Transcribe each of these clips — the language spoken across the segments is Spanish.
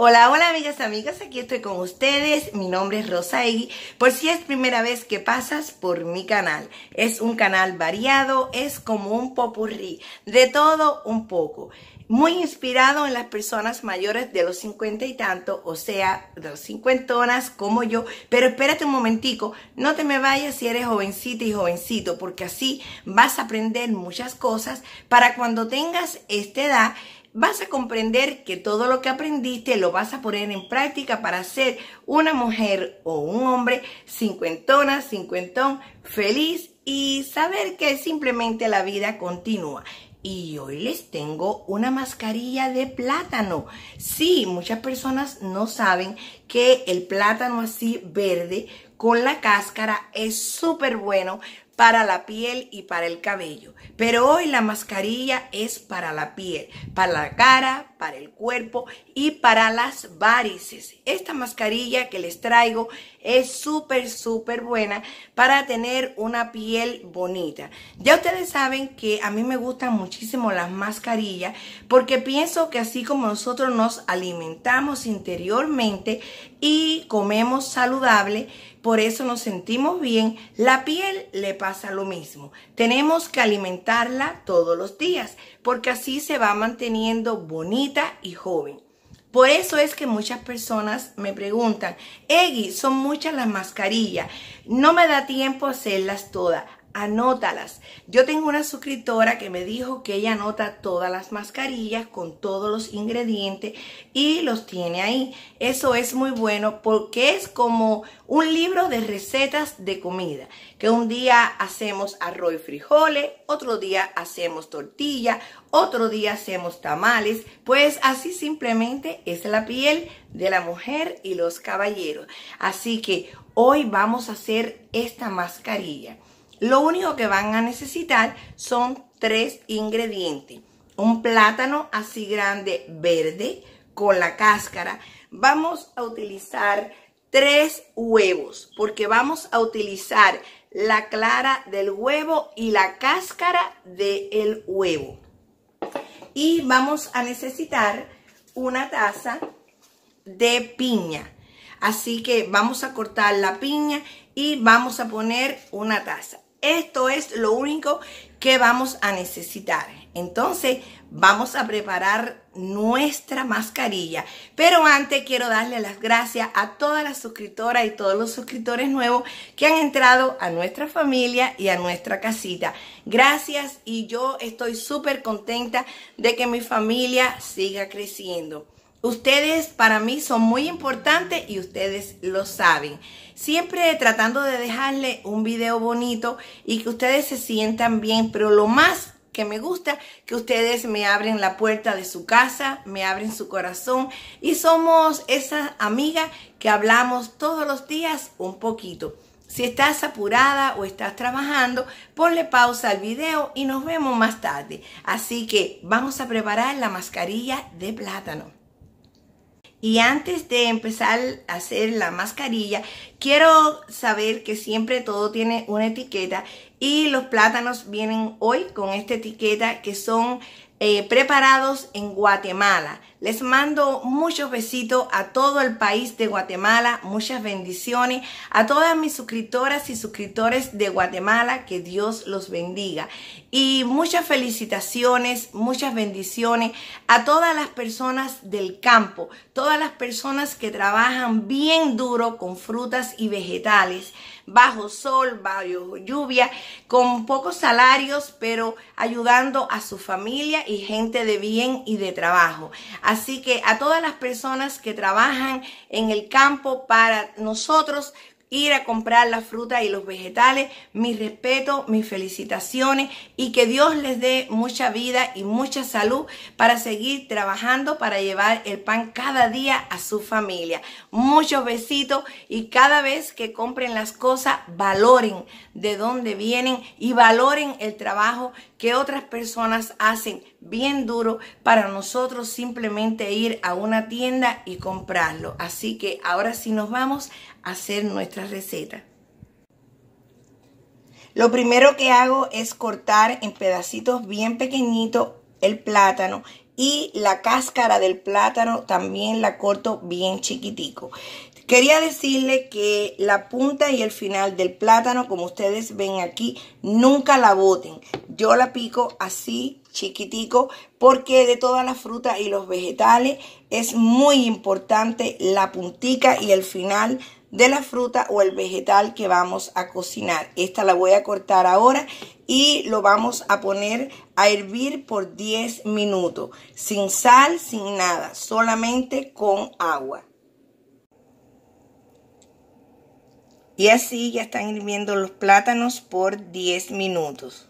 Hola, hola amigas, amigas, aquí estoy con ustedes, mi nombre es Rosa Egui, por si es primera vez que pasas por mi canal, es un canal variado, es como un popurrí, de todo un poco, muy inspirado en las personas mayores de los cincuenta y tanto, o sea, de los cincuentonas como yo, pero espérate un momentico, no te me vayas si eres jovencita y jovencito, porque así vas a aprender muchas cosas para cuando tengas esta edad vas a comprender que todo lo que aprendiste lo vas a poner en práctica para ser una mujer o un hombre cincuentona, cincuentón, feliz y saber que simplemente la vida continúa. Y hoy les tengo una mascarilla de plátano. Sí, muchas personas no saben que el plátano así verde con la cáscara es súper bueno para la piel y para el cabello. Pero hoy la mascarilla es para la piel, para la cara, para el cuerpo y para las varices. Esta mascarilla que les traigo es súper, súper buena para tener una piel bonita. Ya ustedes saben que a mí me gustan muchísimo las mascarillas porque pienso que así como nosotros nos alimentamos interiormente y comemos saludable, por eso nos sentimos bien, la piel le pasa lo mismo. Tenemos que alimentarla todos los días porque así se va manteniendo bonita y joven. Por eso es que muchas personas me preguntan, Eggy, son muchas las mascarillas, no me da tiempo hacerlas todas anótalas. Yo tengo una suscriptora que me dijo que ella anota todas las mascarillas con todos los ingredientes y los tiene ahí. Eso es muy bueno porque es como un libro de recetas de comida, que un día hacemos arroz y frijoles, otro día hacemos tortilla, otro día hacemos tamales, pues así simplemente es la piel de la mujer y los caballeros. Así que hoy vamos a hacer esta mascarilla. Lo único que van a necesitar son tres ingredientes. Un plátano así grande verde con la cáscara. Vamos a utilizar tres huevos porque vamos a utilizar la clara del huevo y la cáscara del huevo. Y vamos a necesitar una taza de piña. Así que vamos a cortar la piña y vamos a poner una taza. Esto es lo único que vamos a necesitar. Entonces vamos a preparar nuestra mascarilla. Pero antes quiero darle las gracias a todas las suscriptoras y todos los suscriptores nuevos que han entrado a nuestra familia y a nuestra casita. Gracias y yo estoy súper contenta de que mi familia siga creciendo. Ustedes para mí son muy importantes y ustedes lo saben. Siempre tratando de dejarle un video bonito y que ustedes se sientan bien, pero lo más que me gusta que ustedes me abren la puerta de su casa, me abren su corazón y somos esa amiga que hablamos todos los días un poquito. Si estás apurada o estás trabajando, ponle pausa al video y nos vemos más tarde. Así que vamos a preparar la mascarilla de plátano. Y antes de empezar a hacer la mascarilla, quiero saber que siempre todo tiene una etiqueta y los plátanos vienen hoy con esta etiqueta que son eh, preparados en Guatemala. Les mando muchos besitos a todo el país de Guatemala, muchas bendiciones a todas mis suscriptoras y suscriptores de Guatemala, que Dios los bendiga. Y muchas felicitaciones, muchas bendiciones a todas las personas del campo, todas las personas que trabajan bien duro con frutas y vegetales bajo sol, bajo lluvia, con pocos salarios, pero ayudando a su familia y gente de bien y de trabajo. Así que a todas las personas que trabajan en el campo para nosotros ir a comprar la fruta y los vegetales. Mi respeto, mis felicitaciones y que Dios les dé mucha vida y mucha salud para seguir trabajando para llevar el pan cada día a su familia. Muchos besitos y cada vez que compren las cosas, valoren de dónde vienen y valoren el trabajo que otras personas hacen bien duro para nosotros simplemente ir a una tienda y comprarlo. Así que ahora sí nos vamos a hacer nuestra receta. Lo primero que hago es cortar en pedacitos bien pequeñitos el plátano y la cáscara del plátano también la corto bien chiquitico. Quería decirle que la punta y el final del plátano, como ustedes ven aquí, nunca la boten. Yo la pico así, chiquitico, porque de todas las frutas y los vegetales es muy importante la puntica y el final de la fruta o el vegetal que vamos a cocinar. Esta la voy a cortar ahora y lo vamos a poner a hervir por 10 minutos, sin sal, sin nada, solamente con agua. Y así ya están hirviendo los plátanos por 10 minutos.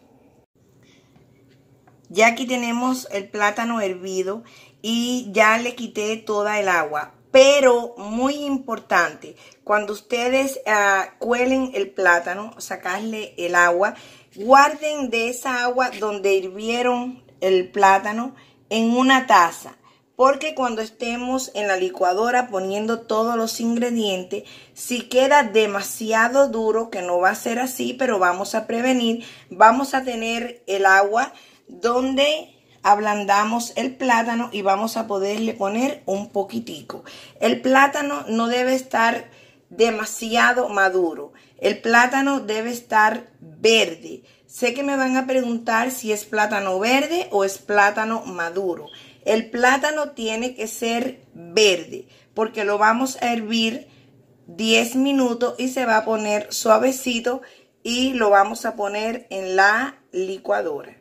Ya aquí tenemos el plátano hervido y ya le quité toda el agua. Pero muy importante, cuando ustedes ah, cuelen el plátano, sacarle el agua, guarden de esa agua donde hirvieron el plátano en una taza porque cuando estemos en la licuadora poniendo todos los ingredientes, si queda demasiado duro, que no va a ser así, pero vamos a prevenir, vamos a tener el agua donde ablandamos el plátano y vamos a poderle poner un poquitico. El plátano no debe estar demasiado maduro. El plátano debe estar verde. Sé que me van a preguntar si es plátano verde o es plátano maduro. El plátano tiene que ser verde porque lo vamos a hervir 10 minutos y se va a poner suavecito y lo vamos a poner en la licuadora.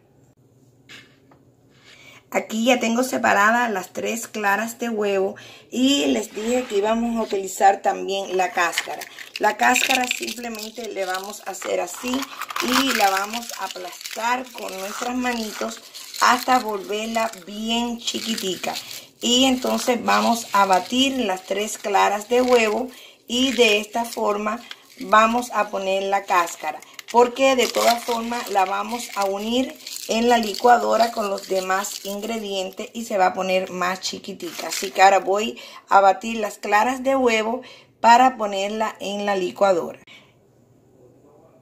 Aquí ya tengo separadas las tres claras de huevo y les dije que íbamos a utilizar también la cáscara. La cáscara simplemente le vamos a hacer así y la vamos a aplastar con nuestras manitos hasta volverla bien chiquitica. Y entonces vamos a batir las tres claras de huevo y de esta forma vamos a poner la cáscara. Porque de todas formas la vamos a unir en la licuadora con los demás ingredientes y se va a poner más chiquitica. Así que ahora voy a batir las claras de huevo para ponerla en la licuadora.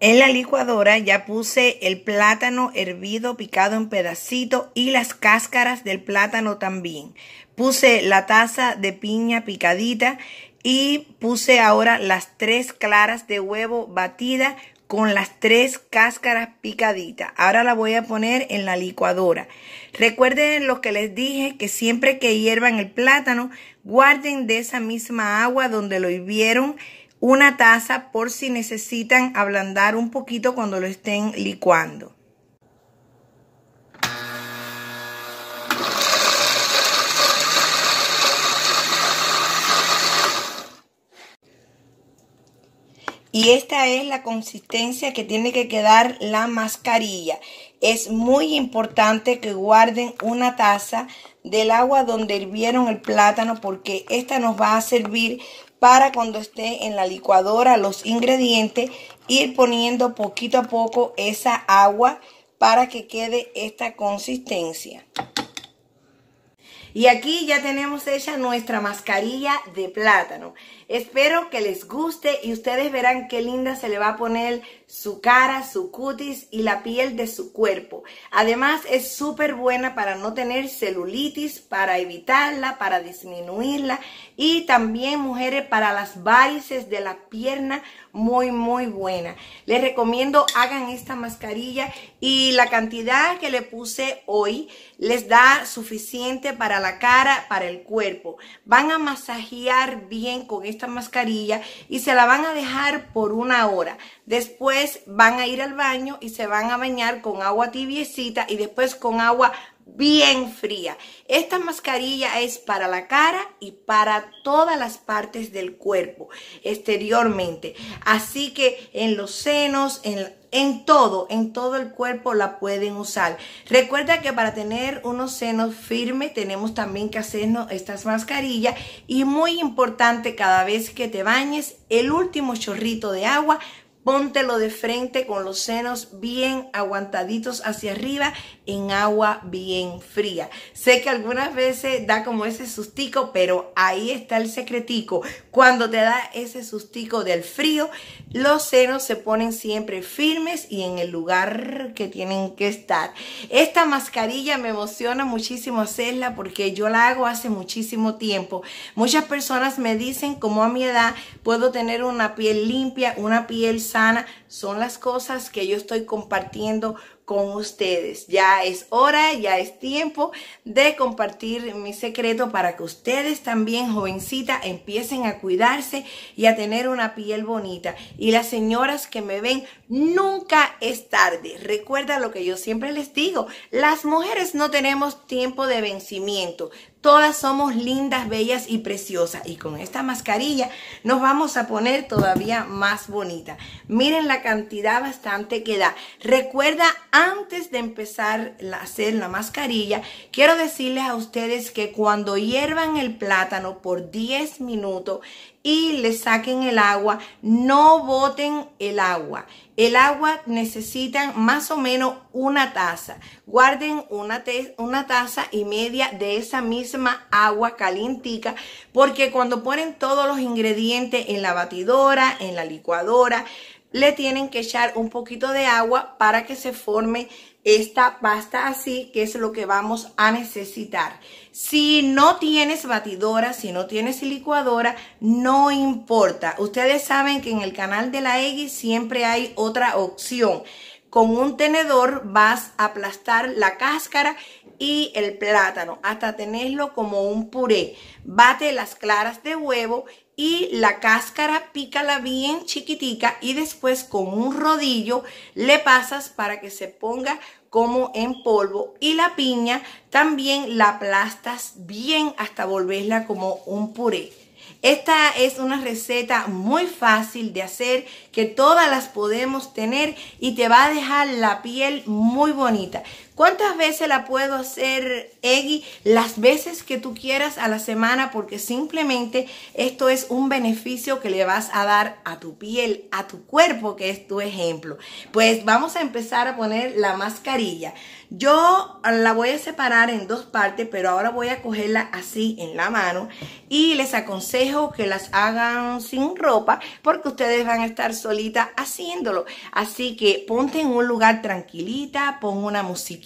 En la licuadora ya puse el plátano hervido picado en pedacitos y las cáscaras del plátano también. Puse la taza de piña picadita y puse ahora las tres claras de huevo batida con las tres cáscaras picaditas. Ahora la voy a poner en la licuadora. Recuerden lo que les dije, que siempre que hiervan el plátano, guarden de esa misma agua donde lo hirvieron una taza por si necesitan ablandar un poquito cuando lo estén licuando. Y esta es la consistencia que tiene que quedar la mascarilla. Es muy importante que guarden una taza del agua donde hirvieron el plátano porque esta nos va a servir para cuando esté en la licuadora los ingredientes, ir poniendo poquito a poco esa agua para que quede esta consistencia. Y aquí ya tenemos hecha nuestra mascarilla de plátano. Espero que les guste y ustedes verán qué linda se le va a poner su cara, su cutis y la piel de su cuerpo. Además es súper buena para no tener celulitis, para evitarla, para disminuirla y también mujeres para las varices de la pierna, muy muy buena. Les recomiendo hagan esta mascarilla y la cantidad que le puse hoy les da suficiente para la cara, para el cuerpo. Van a masajear bien con esta mascarilla y se la van a dejar por una hora. Después van a ir al baño y se van a bañar con agua tibiecita y después con agua bien fría. Esta mascarilla es para la cara y para todas las partes del cuerpo exteriormente. Así que en los senos, en, en todo, en todo el cuerpo la pueden usar. Recuerda que para tener unos senos firmes tenemos también que hacernos estas mascarillas y muy importante cada vez que te bañes el último chorrito de agua Póntelo de frente con los senos bien aguantaditos hacia arriba en agua bien fría. Sé que algunas veces da como ese sustico, pero ahí está el secretico. Cuando te da ese sustico del frío, los senos se ponen siempre firmes y en el lugar que tienen que estar. Esta mascarilla me emociona muchísimo hacerla porque yo la hago hace muchísimo tiempo. Muchas personas me dicen como a mi edad puedo tener una piel limpia, una piel son las cosas que yo estoy compartiendo con ustedes. Ya es hora, ya es tiempo de compartir mi secreto para que ustedes también, jovencita, empiecen a cuidarse y a tener una piel bonita. Y las señoras que me ven, nunca es tarde. Recuerda lo que yo siempre les digo, las mujeres no tenemos tiempo de vencimiento Todas somos lindas, bellas y preciosas. Y con esta mascarilla nos vamos a poner todavía más bonita. Miren la cantidad bastante que da. Recuerda, antes de empezar a hacer la mascarilla, quiero decirles a ustedes que cuando hiervan el plátano por 10 minutos, y le saquen el agua. No boten el agua. El agua necesitan más o menos una taza. Guarden una, una taza y media de esa misma agua calientica porque cuando ponen todos los ingredientes en la batidora, en la licuadora, le tienen que echar un poquito de agua para que se forme esta pasta así, que es lo que vamos a necesitar. Si no tienes batidora, si no tienes licuadora, no importa. Ustedes saben que en el canal de la EGI siempre hay otra opción. Con un tenedor vas a aplastar la cáscara y el plátano hasta tenerlo como un puré. Bate las claras de huevo y la cáscara pícala bien chiquitica y después con un rodillo le pasas para que se ponga como en polvo y la piña también la aplastas bien hasta volverla como un puré. Esta es una receta muy fácil de hacer, que todas las podemos tener y te va a dejar la piel muy bonita. ¿Cuántas veces la puedo hacer, Eggy? Las veces que tú quieras a la semana, porque simplemente esto es un beneficio que le vas a dar a tu piel, a tu cuerpo, que es tu ejemplo. Pues vamos a empezar a poner la mascarilla. Yo la voy a separar en dos partes, pero ahora voy a cogerla así en la mano y les aconsejo que las hagan sin ropa porque ustedes van a estar solitas haciéndolo. Así que ponte en un lugar tranquilita, pon una musiquita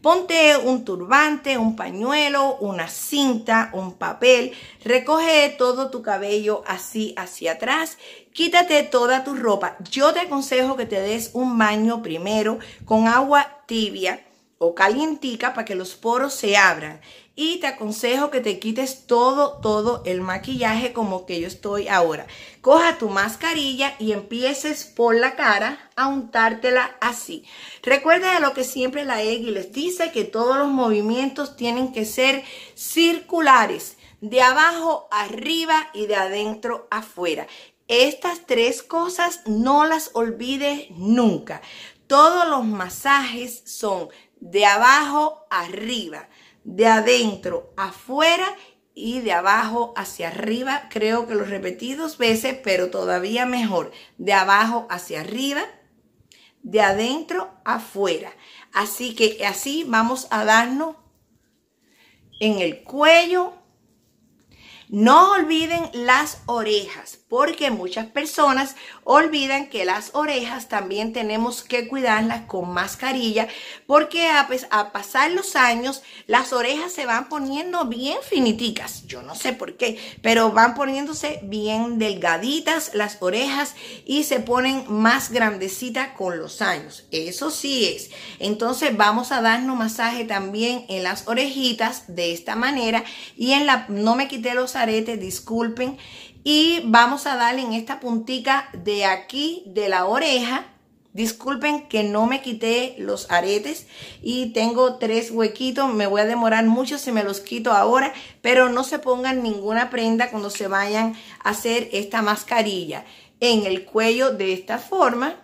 ponte un turbante, un pañuelo, una cinta, un papel, recoge todo tu cabello así hacia atrás, quítate toda tu ropa. Yo te aconsejo que te des un baño primero con agua tibia o calientica para que los poros se abran y te aconsejo que te quites todo, todo el maquillaje como que yo estoy ahora. Coja tu mascarilla y empieces por la cara a untártela así. Recuerda de lo que siempre la EGI les dice, que todos los movimientos tienen que ser circulares, de abajo arriba y de adentro afuera. Estas tres cosas no las olvides nunca. Todos los masajes son de abajo arriba de adentro afuera y de abajo hacia arriba. Creo que lo repetí dos veces, pero todavía mejor. De abajo hacia arriba, de adentro afuera. Así que así vamos a darnos en el cuello. No olviden las orejas porque muchas personas olvidan que las orejas también tenemos que cuidarlas con mascarilla, porque ah, pues, a, pasar los años las orejas se van poniendo bien finiticas, yo no sé por qué, pero van poniéndose bien delgaditas las orejas y se ponen más grandecitas con los años, eso sí es. Entonces vamos a darnos masaje también en las orejitas de esta manera y en la, no me quité los aretes, disculpen, y vamos a darle en esta puntita de aquí, de la oreja. Disculpen que no me quité los aretes y tengo tres huequitos, me voy a demorar mucho si me los quito ahora, pero no se pongan ninguna prenda cuando se vayan a hacer esta mascarilla en el cuello de esta forma.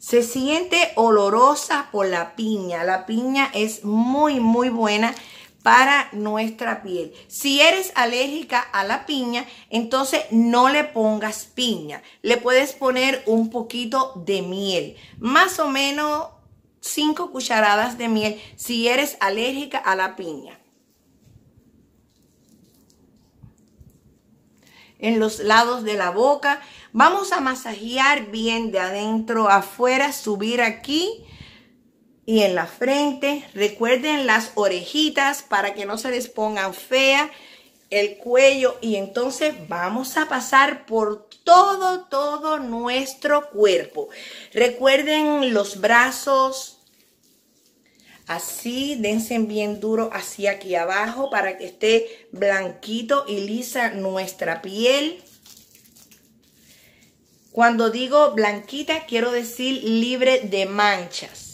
Se siente olorosa por la piña, la piña es muy muy buena para nuestra piel. Si eres alérgica a la piña, entonces no le pongas piña. Le puedes poner un poquito de miel, más o menos 5 cucharadas de miel si eres alérgica a la piña. en los lados de la boca. Vamos a masajear bien de adentro afuera, subir aquí y en la frente. Recuerden las orejitas para que no se les pongan fea el cuello y entonces vamos a pasar por todo, todo nuestro cuerpo. Recuerden los brazos, así, dense bien duro hacia aquí abajo para que esté blanquito y lisa nuestra piel. Cuando digo blanquita, quiero decir libre de manchas.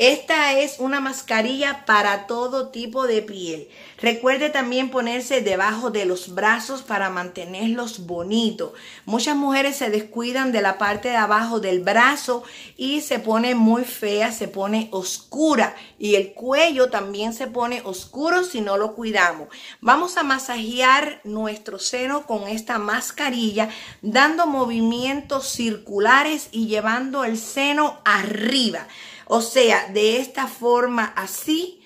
Esta es una mascarilla para todo tipo de piel. Recuerde también ponerse debajo de los brazos para mantenerlos bonitos. Muchas mujeres se descuidan de la parte de abajo del brazo y se pone muy fea, se pone oscura. Y el cuello también se pone oscuro si no lo cuidamos. Vamos a masajear nuestro seno con esta mascarilla, dando movimientos circulares y llevando el seno arriba. O sea, de esta forma así.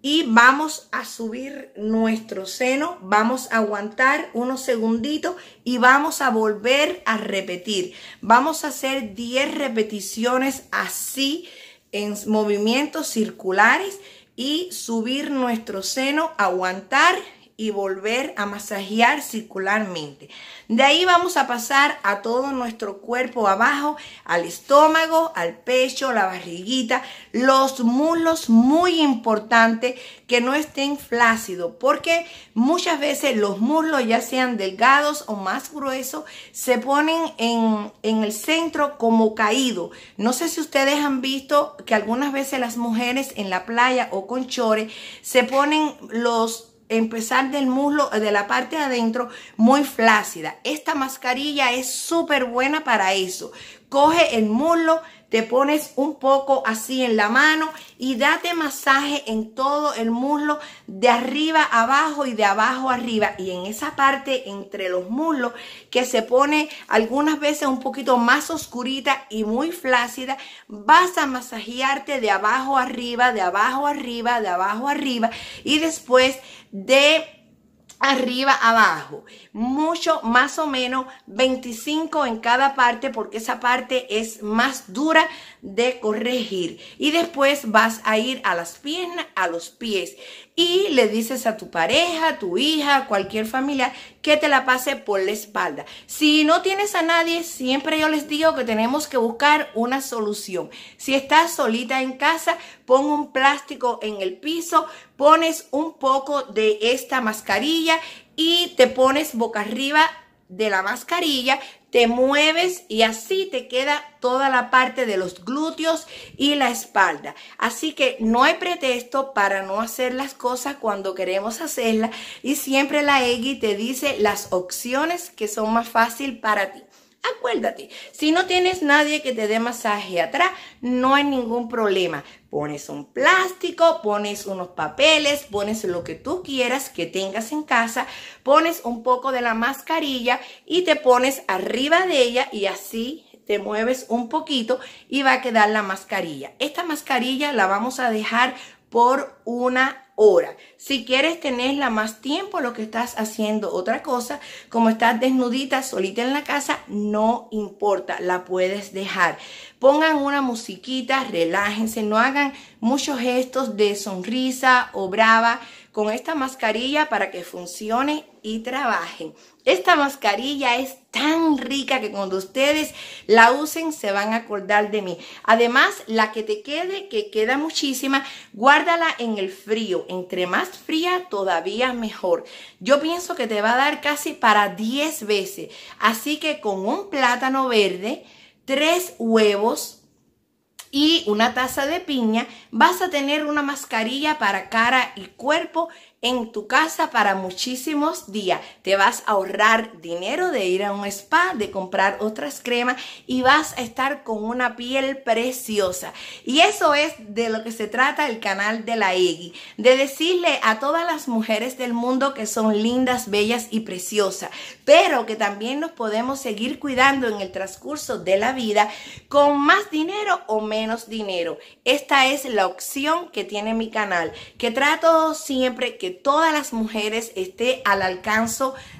Y vamos a subir nuestro seno, vamos a aguantar unos segunditos y vamos a volver a repetir. Vamos a hacer 10 repeticiones así en movimientos circulares y subir nuestro seno, aguantar y volver a masajear circularmente. De ahí vamos a pasar a todo nuestro cuerpo abajo, al estómago, al pecho, la barriguita, los muslos, muy importante que no estén flácidos, porque muchas veces los muslos, ya sean delgados o más gruesos, se ponen en, el centro como caído. No sé si ustedes han visto que algunas veces las mujeres en la playa o con chores se ponen los empezar del muslo, eh, de la parte de adentro, muy flácida. Esta mascarilla es súper buena para eso. Coge el muslo, te pones un poco así en la mano y date masaje en todo el muslo, de arriba abajo y de abajo arriba. Y en esa parte entre los muslos que se pone algunas veces un poquito más oscurita y muy flácida, vas a masajearte de abajo arriba, de abajo arriba, de abajo arriba y después de arriba, abajo, mucho más o menos 25 en cada parte porque esa parte es más dura de corregir. Y después vas a ir a las piernas, a los pies y le dices a tu pareja, a tu hija, cualquier familiar que te la pase por la espalda. Si no tienes a nadie, siempre yo les digo que tenemos que buscar una solución. Si estás solita en casa, pon un plástico en el piso, pones un poco de esta mascarilla y te pones boca arriba de la mascarilla te mueves y así te queda toda la parte de los glúteos y la espalda. Así que no hay pretexto para no hacer las cosas cuando queremos hacerlas y siempre la EGI te dice las opciones que son más fácil para ti. Acuérdate, si no tienes nadie que te dé masaje atrás, no hay ningún problema. Pones un plástico, pones unos papeles, pones lo que tú quieras que tengas en casa, pones un poco de la mascarilla y te pones arriba de ella y así te mueves un poquito y va a quedar la mascarilla. Esta mascarilla la vamos a dejar por una hora. Si quieres tenerla más tiempo, lo que estás haciendo otra cosa, como estás desnudita, solita en la casa, no importa, la puedes dejar. Pongan una musiquita, relájense, no hagan muchos gestos de sonrisa o brava con esta mascarilla para que funcione y trabaje. Esta mascarilla es tan rica que cuando ustedes la usen se van a acordar de mí. Además, la que te quede, que queda muchísima, guárdala en el frío. Entre más fría, todavía mejor. Yo pienso que te va a dar casi para 10 veces. Así que con un plátano verde, tres huevos, y una taza de piña, vas a tener una mascarilla para cara y cuerpo en tu casa para muchísimos días. Te vas a ahorrar dinero de ir a un spa, de comprar otras cremas y vas a estar con una piel preciosa. Y eso es de lo que se trata el canal de la EGI, de decirle a todas las mujeres del mundo que son lindas, bellas y preciosas, pero que también nos podemos seguir cuidando en el transcurso de la vida con más dinero o menos dinero. Esta es la opción que tiene mi canal, que trato siempre que todas las mujeres esté al alcance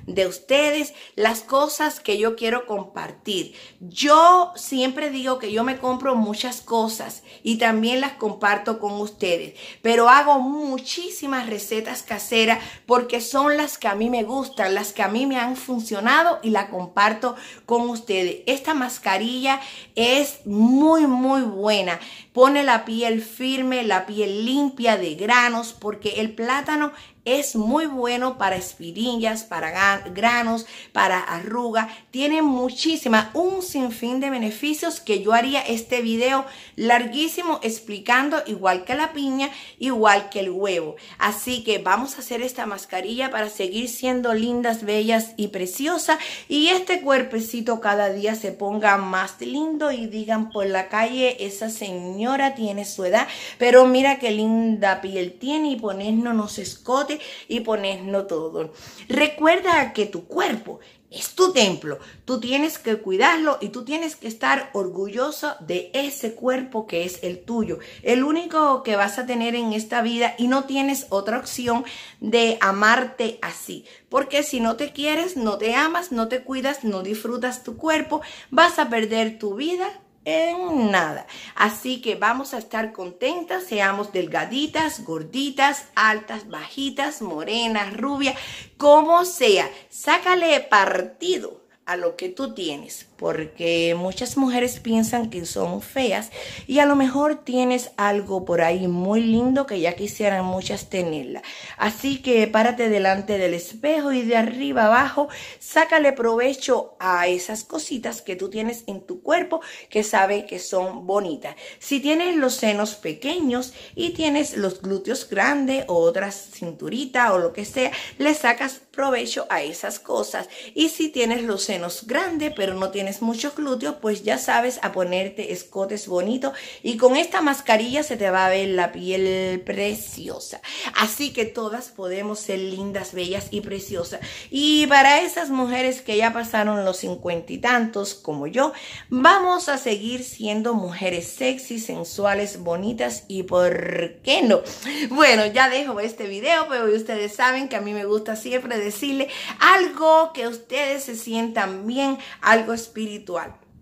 de ustedes las cosas que yo quiero compartir. Yo siempre digo que yo me compro muchas cosas y también las comparto con ustedes, pero hago muchísimas recetas caseras porque son las que a mí me gustan, las que a mí me han funcionado y la comparto con ustedes. Esta mascarilla es muy, muy buena pone la piel firme, la piel limpia de granos, porque el plátano es muy bueno para espirillas, para granos, para arruga. Tiene muchísima, un sinfín de beneficios que yo haría este video larguísimo explicando igual que la piña, igual que el huevo. Así que vamos a hacer esta mascarilla para seguir siendo lindas, bellas y preciosas. Y este cuerpecito cada día se ponga más lindo y digan por la calle, esa señora tiene su edad, pero mira qué linda piel tiene y ponernos escote y ponernos todo. Recuerda que tu cuerpo es tu templo, tú tienes que cuidarlo y tú tienes que estar orgulloso de ese cuerpo que es el tuyo, el único que vas a tener en esta vida y no tienes otra opción de amarte así, porque si no te quieres, no te amas, no te cuidas, no disfrutas tu cuerpo, vas a perder tu vida en nada. Así que vamos a estar contentas, seamos delgaditas, gorditas, altas, bajitas, morenas, rubias, como sea. Sácale partido a lo que tú tienes porque muchas mujeres piensan que son feas y a lo mejor tienes algo por ahí muy lindo que ya quisieran muchas tenerla. Así que párate delante del espejo y de arriba abajo, sácale provecho a esas cositas que tú tienes en tu cuerpo que sabe que son bonitas. Si tienes los senos pequeños y tienes los glúteos grandes o otras cinturita o lo que sea, le sacas provecho a esas cosas. Y si tienes los senos grandes pero no tienes mucho muchos glúteos, pues ya sabes a ponerte escotes bonitos y con esta mascarilla se te va a ver la piel preciosa. Así que todas podemos ser lindas, bellas y preciosas. Y para esas mujeres que ya pasaron los cincuenta y tantos como yo, vamos a seguir siendo mujeres sexy, sensuales, bonitas y por qué no. Bueno, ya dejo este video, pero ustedes saben que a mí me gusta siempre decirle algo que ustedes se sientan bien, algo especial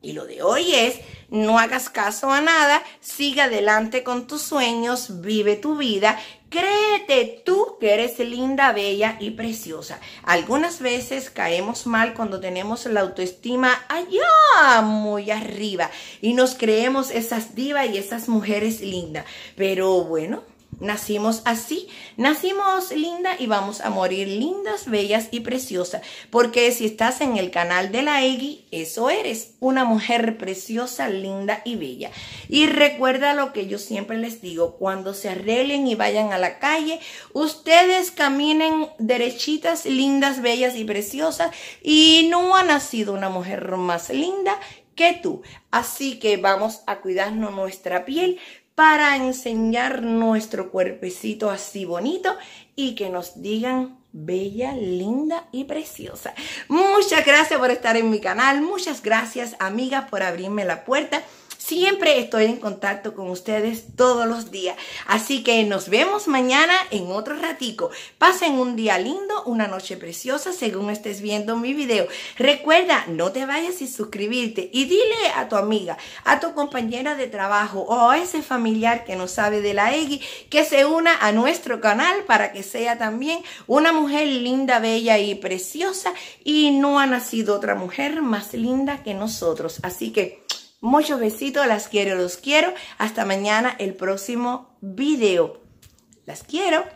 y lo de hoy es, no hagas caso a nada, sigue adelante con tus sueños, vive tu vida, créete tú que eres linda, bella y preciosa. Algunas veces caemos mal cuando tenemos la autoestima allá muy arriba y nos creemos esas divas y esas mujeres lindas. Pero bueno, Nacimos así, nacimos linda y vamos a morir lindas, bellas y preciosas, porque si estás en el canal de la EGI, eso eres, una mujer preciosa, linda y bella. Y recuerda lo que yo siempre les digo, cuando se arreglen y vayan a la calle, ustedes caminen derechitas, lindas, bellas y preciosas, y no ha nacido una mujer más linda que tú. Así que vamos a cuidarnos nuestra piel para enseñar nuestro cuerpecito así bonito y que nos digan bella, linda y preciosa. Muchas gracias por estar en mi canal, muchas gracias amigas por abrirme la puerta. Siempre estoy en contacto con ustedes todos los días. Así que nos vemos mañana en otro ratico. Pasen un día lindo, una noche preciosa según estés viendo mi video. Recuerda, no te vayas sin suscribirte y dile a tu amiga, a tu compañera de trabajo o a ese familiar que no sabe de la EGI que se una a nuestro canal para que sea también una mujer linda, bella y preciosa y no ha nacido otra mujer más linda que nosotros. Así que... Muchos besitos, las quiero, los quiero. Hasta mañana el próximo video. Las quiero.